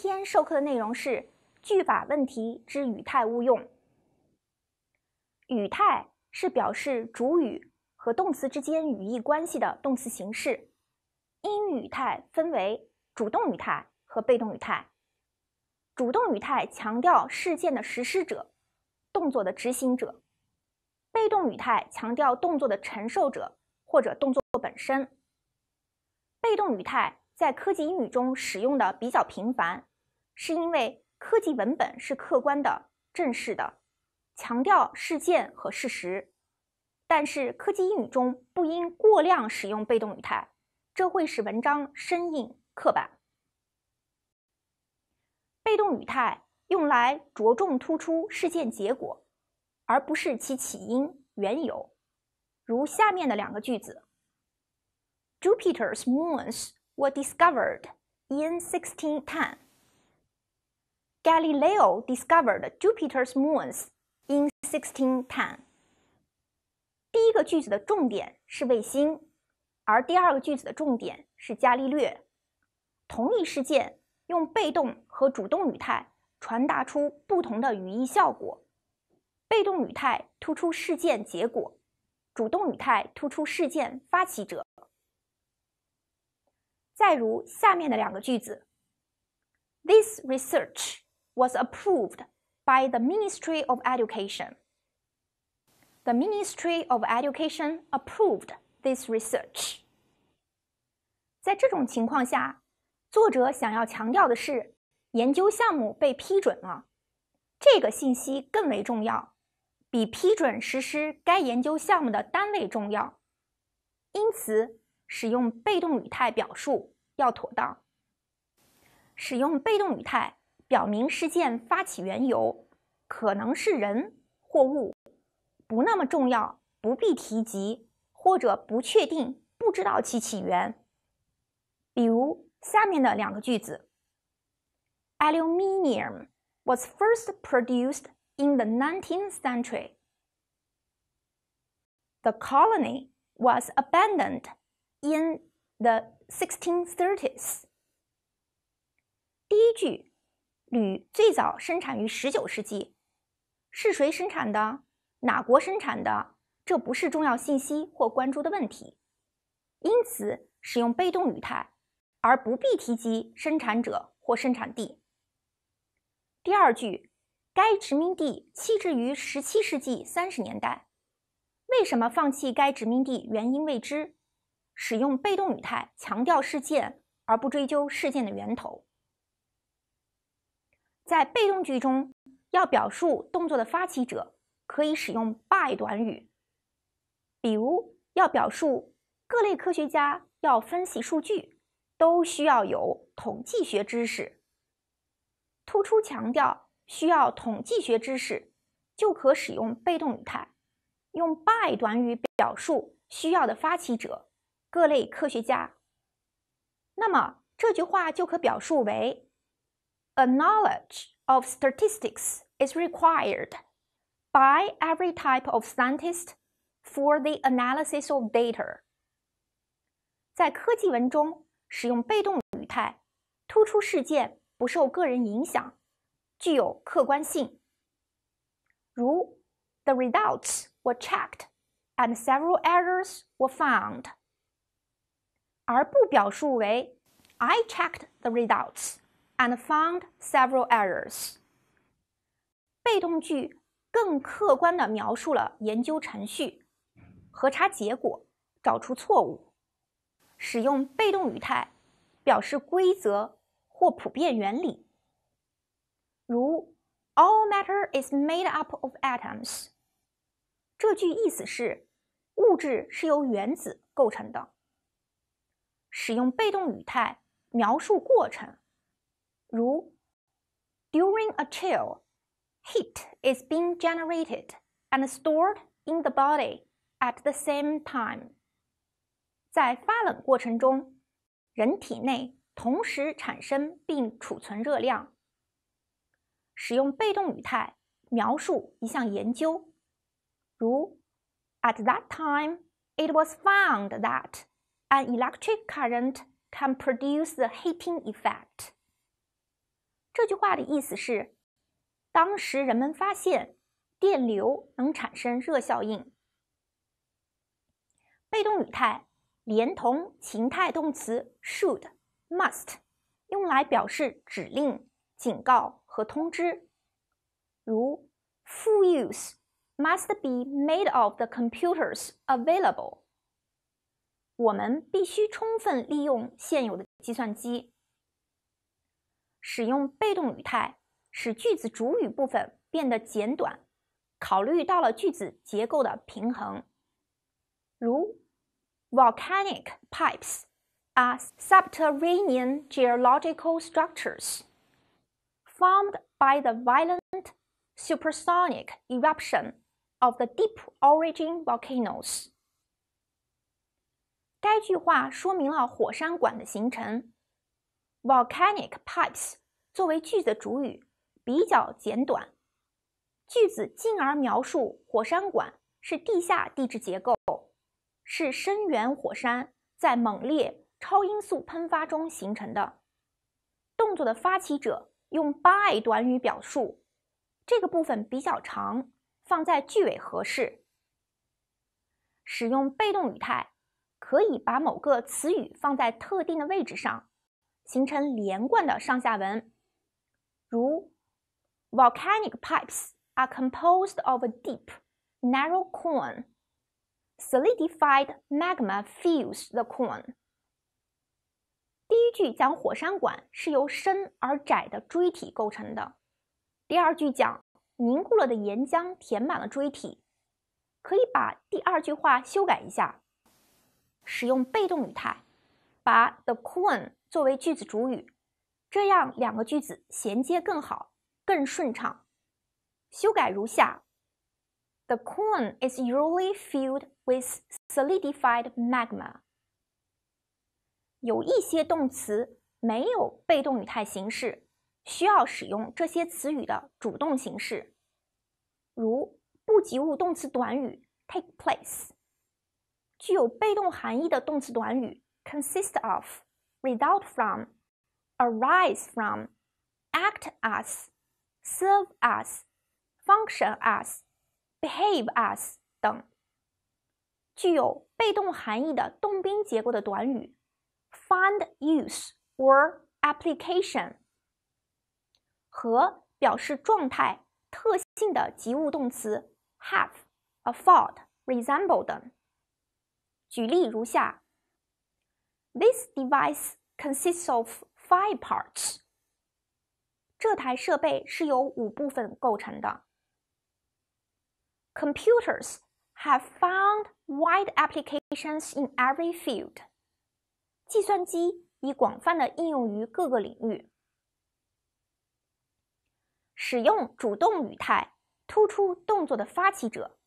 今天授课的内容是句法问题之语态误用。语态是表示主语和动词之间语义关系的动词形式。英语语态分为主动语态和被动语态。主动语态强调事件的实施者、动作的执行者；被动语态强调动作的承受者或者动作本身。被动语态在科技英语中使用的比较频繁。是因为科技文本是客观的、正式的，强调事件和事实。但是科技英语中不应过量使用被动语态，这会使文章生硬、刻板。被动语态用来着重突出事件结果，而不是其起因、缘由。如下面的两个句子：Jupiter's moons were discovered in 1610。Galileo discovered Jupiter's moons in 1610。第一个句子的重点是卫星，而第二个句子的重点是伽利略。同一事件用被动和主动语态传达出不同的语义效果。被动语态突出事件结果，主动语态突出事件发起者。再如下面的两个句子：This research。was approved by the Ministry of Education. The Ministry of Education approved this research. 在这种情况下，作者想要强调的是研究项目被批准了。这个信息更为重要，比批准实施该研究项目的单位重要。因此，使用被动语态表述要妥当。使用被动语态。表明事件发起缘由，可能是人或物，不那么重要，不必提及，或者不确定，不知道其起源。比如下面的两个句子：Aluminium was first produced in the 19th century. The colony was abandoned in the 1630s. 第一句铝最早生产于十九世纪，是谁生产的？哪国生产的？这不是重要信息或关注的问题，因此使用被动语态，而不必提及生产者或生产地。第二句，该殖民地弃置于十七世纪三十年代，为什么放弃该殖民地？原因未知。使用被动语态，强调事件，而不追究事件的源头。在被动句中，要表述动作的发起者，可以使用 by 短语。比如，要表述各类科学家要分析数据，都需要有统计学知识，突出强调需要统计学知识，就可使用被动语态，用 by 短语表述需要的发起者——各类科学家。那么，这句话就可表述为。a knowledge of statistics is required by every type of scientist for the analysis of data. The results were checked and several errors were found，而不表述为 I checked the results。And found several errors。被动句更客观的描述了研究程序、核查结果、找出错误。使用被动语态表示规则或普遍原理，如 "All matter is made up of atoms"。这句意思是物质是由原子构成的。使用被动语态描述过程。如 During a chill, heat is being generated and stored in the body at the same time. 在发冷过程中，人体内同时产生并储存热量。使用被动语态描述一项研究，如 At that time, it was found that an electric current can produce the heating effect. 这句话的意思是，当时人们发现电流能产生热效应。被动语态连同情态动词 should、must 用来表示指令、警告和通知，如 Full use must be made of the computers available。我们必须充分利用现有的计算机。使用被动语态使句子主语部分变得简短，考虑到了句子结构的平衡。如，Volcanic Volcanic pipes are subterranean geological structures formed by the violent supersonic eruption of the deep origin volcanoes。该句话说明了火山管的形成。Volcanic pipes 作为句子主语，比较简短。句子进而描述火山管是地下地质结构，是深源火山在猛烈超音速喷发中形成的。动作的发起者用 by 短语表述，这个部分比较长，放在句尾合适。使用被动语态可以把某个词语放在特定的位置上。形成连贯的上下文，如 Volcanic pipes are composed of a deep, narrow cone. Solidified magma fills the cone. 第一句讲火山管是由深而窄的锥体构成的，第二句讲凝固了的岩浆填满了锥体。可以把第二句话修改一下，使用被动语态，把 the cone。作为句子主语，这样两个句子衔接更好、更顺畅。修改如下：The c o n is usually filled with solidified magma。有一些动词没有被动语态形式，需要使用这些词语的主动形式，如不及物动词短语 take place，具有被动含义的动词短语 consist of。result from, arise from, act as, serve as, function as, behave as 等。具有被动含义的动宾结构的短语，find use or application 和表示状态、特性的及物动词 have、afford、resemble 等。举例如下。This device consists of five parts。这台设备是由五部分构成的。Computers have found wide applications in every field。计算机已广泛的应用于各个领域。使用主动语态，突出动作的发起者。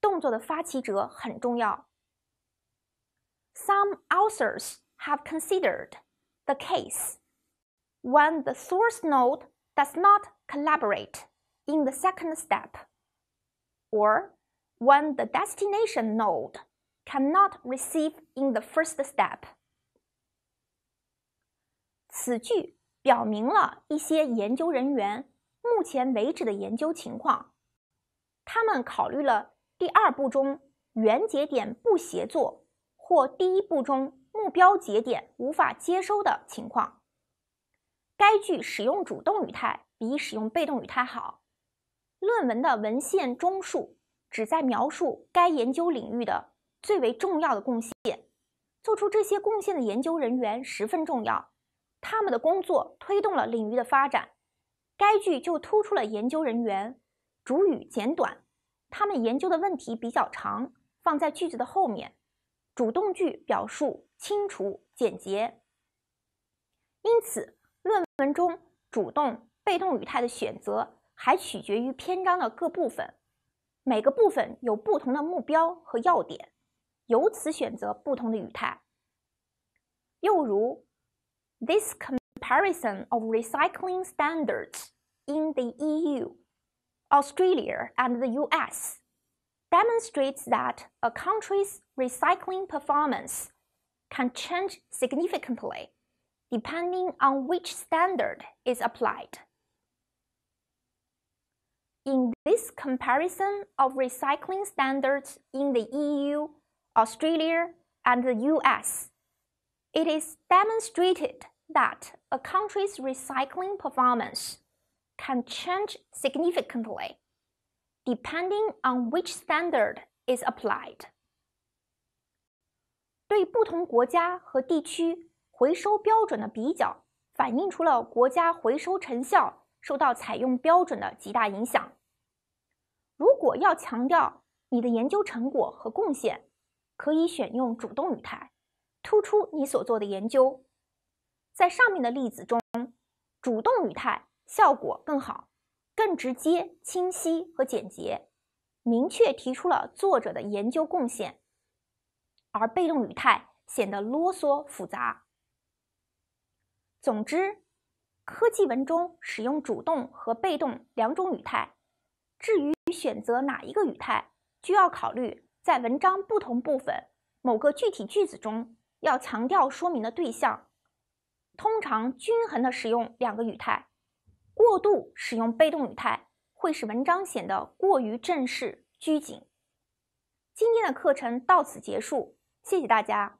动作的发起者很重要。Some authors have considered the case when the source node does not collaborate in the second step, or when the destination node cannot receive in the first step. 或第一步中目标节点无法接收的情况，该句使用主动语态比使用被动语态好。论文的文献综述旨在描述该研究领域的最为重要的贡献，做出这些贡献的研究人员十分重要，他们的工作推动了领域的发展。该句就突出了研究人员，主语简短，他们研究的问题比较长，放在句子的后面。主动句表述清楚简洁，因此论文中主动、被动语态的选择还取决于篇章的各部分，每个部分有不同的目标和要点，由此选择不同的语态。又如，This comparison of recycling standards in the EU, Australia, and the US demonstrates that a country's recycling performance can change significantly depending on which standard is applied. In this comparison of recycling standards in the EU, Australia, and the US, it is demonstrated that a country's recycling performance can change significantly depending on which standard is applied. 对不同国家和地区回收标准的比较，反映出了国家回收成效受到采用标准的极大影响。如果要强调你的研究成果和贡献，可以选用主动语态，突出你所做的研究。在上面的例子中，主动语态效果更好，更直接、清晰和简洁，明确提出了作者的研究贡献。而被动语态显得啰嗦复杂。总之，科技文中使用主动和被动两种语态。至于选择哪一个语态，就要考虑在文章不同部分、某个具体句子中要强调说明的对象。通常均衡的使用两个语态，过度使用被动语态会使文章显得过于正式拘谨。今天的课程到此结束。谢谢大家。